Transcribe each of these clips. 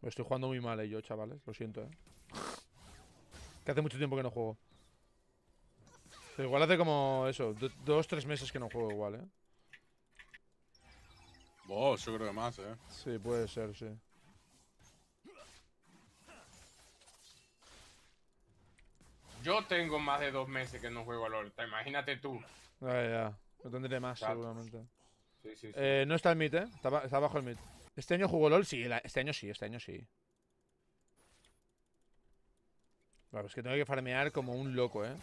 Lo estoy jugando muy mal eh, yo, chavales. Lo siento, eh. Que hace mucho tiempo que no juego. igual hace como eso, dos, tres meses que no juego igual, eh. Oh, yo creo que más, eh. Sí, puede ser, sí. Yo tengo más de dos meses que no juego al LOL. Imagínate tú. Ya, ya. Yo tendré más, seguramente. Eh, no está el mid, eh. Está, está bajo el mid. ¿Este año jugó LOL? Sí, este año sí, este año sí. Bueno, es que tengo que farmear como un loco, ¿eh?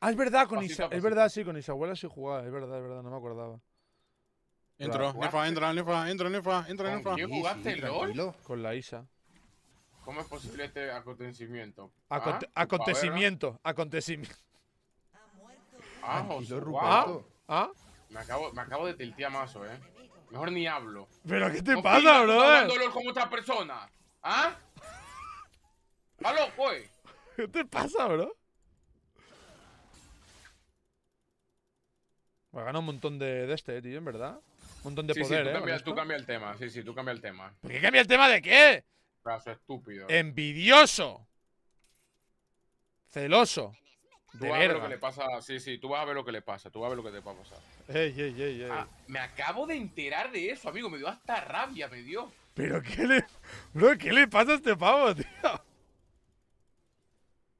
Ah, es verdad, con Isa Es verdad, sí, con Isabuela sí jugaba. Es verdad, es verdad, no me acordaba. Entra Nefa, entra, Nefa, entra, Nefa, entra, Nefa. ¿Yo jugaste LOL? Con la Isa. ¿Cómo es posible este acontecimiento? Ah, acontecimiento, acontecimiento. Ah, ah, ¿Ah? Me, acabo, me acabo de tiltear mazo, eh. Mejor ni hablo. ¿Pero qué te pasa, bro? No dolor con otra persona. ¿Ah? ¡Aló, juez! Pues. ¿Qué te pasa, bro? Me gana un montón de, de este, tío, en verdad. Un montón de poder, sí, tú eh. tú cambia el tema, sí, sí, tú cambia el tema. ¿Por qué cambia el tema de qué? Caso estúpido. Envidioso. Celoso de ver lo que le pasa. Sí, sí, tú vas a ver lo que le pasa. Tú vas a ver lo que te va a pasar. Ey, ey, ey, ey. Ah, me acabo de enterar de eso, amigo. Me dio hasta rabia, me dio. Pero qué le. ¿qué le pasa a este pavo, tío?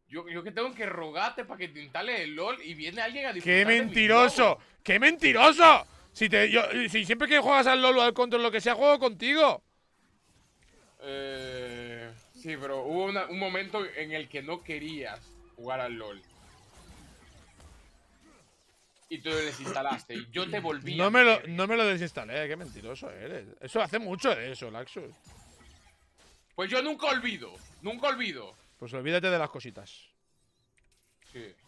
Yo, yo que tengo que rogarte para que te instale el LOL y viene alguien a disfrutar ¡Qué mentiroso! ¡Qué mentiroso! Si, te, si siempre que juegas al LOL o al control, lo que sea, juego contigo. Eh, sí, pero hubo un momento en el que no querías jugar al LOL y tú lo desinstalaste. Y yo te volví. No, me lo, no me lo desinstalé, qué mentiroso eres. Eso hace mucho de eso, Laxus. Pues yo nunca olvido, nunca olvido. Pues olvídate de las cositas. Sí.